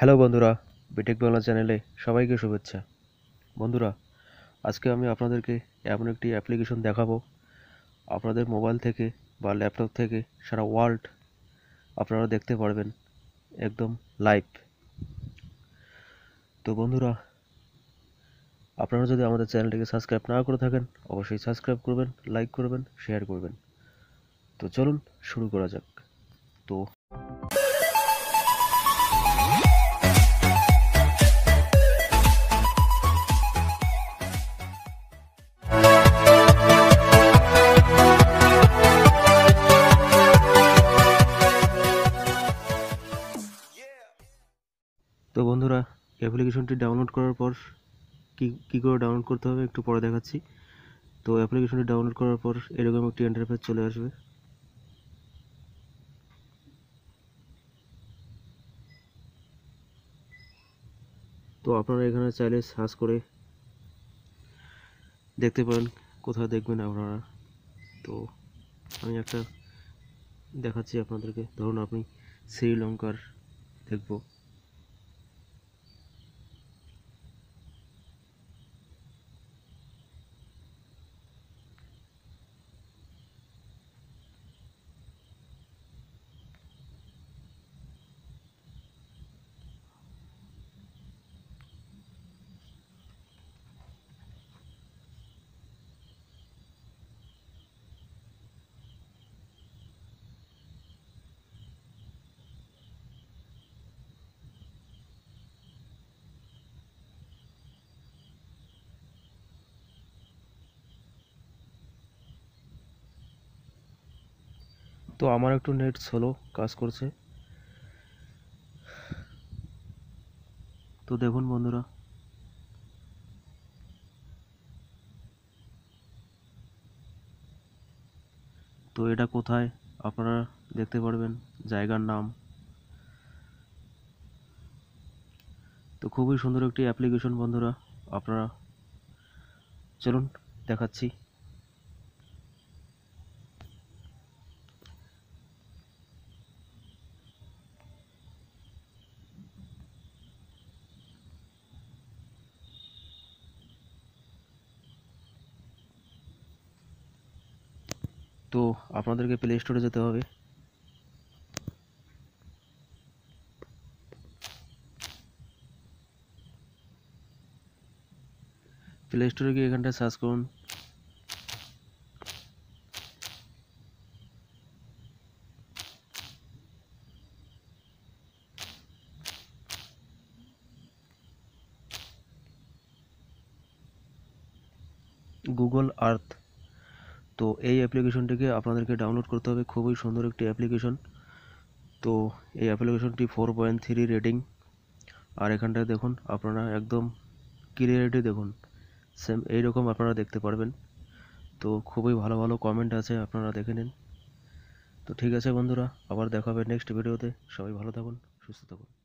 hello বন্ধুরা B Tech Bangla চ্যানেলে সবাইকে শুভেচ্ছা বন্ধুরা আজকে আমি আপনাদেরকে এমন একটি অ্যাপ্লিকেশন দেখাবো আপনাদের মোবাইল থেকে বা ল্যাপটপ থেকে সারা ওয়ার্ল্ড আপনারা দেখতে পারবেন একদম লাইভ তো বন্ধুরা আপনারা যদি আমাদের চ্যানেলটিকে সাবস্ক্রাইব না করে থাকেন অবশ্যই সাবস্ক্রাইব করবেন লাইক করবেন শেয়ার করবেন তো চলুন শুরু করা যাক তো বন্ধুরা অ্যাপ্লিকেশনটি ডাউনলোড করার পর কি কী করে ডাউনলোড করতে হবে একটু পরে দেখাচ্ছি তো অ্যাপ্লিকেশনটি ডাউনলোড করার পর এরকম একটি ইন্টারফেস চলে আসবে তো আপনারা এখানে চাইলে সার্চ করে দেখতে পারেন কোথায় দেখবেন আপনারা তো আমি একটা দেখাচ্ছি আপনাদেরকে ধরুন আপনি শ্রীলঙ্কার দেখবো তো আমার একটু নেট স্লো কাজ করছে তো দেখুন বন্ধুরা তো এটা কোথায় আপনারা দেখতে পারবেন জায়গার নাম তো খুবই সুন্দর একটি অ্যাপ্লিকেশন বন্ধুরা আপনারা চলুন দেখাচ্ছি তো আপনাদের প্লে স্টোরে যেতে হবে প্লে স্টোরে গিয়ে একটা সার্চ করুন গুগল আর্থ তো এই অ্যাপ্লিকেশনটিকে আপনাদেরকে ডাউনলোড করতে হবে খুবই সুন্দর একটি অ্যাপ্লিকেশন তো এই অ্যাপ্লিকেশনটি ফোর পয়েন্ট থ্রি রেটিং আর এখানটায় দেখুন আপনারা একদম ক্লিয়ারিটি দেখুন সেম এই রকম আপনারা দেখতে পারবেন তো খুবই ভালো ভালো কমেন্ট আছে আপনারা দেখে নিন তো ঠিক আছে বন্ধুরা আবার দেখা হবে নেক্সট ভিডিওতে সবাই ভালো থাকুন সুস্থ থাকুন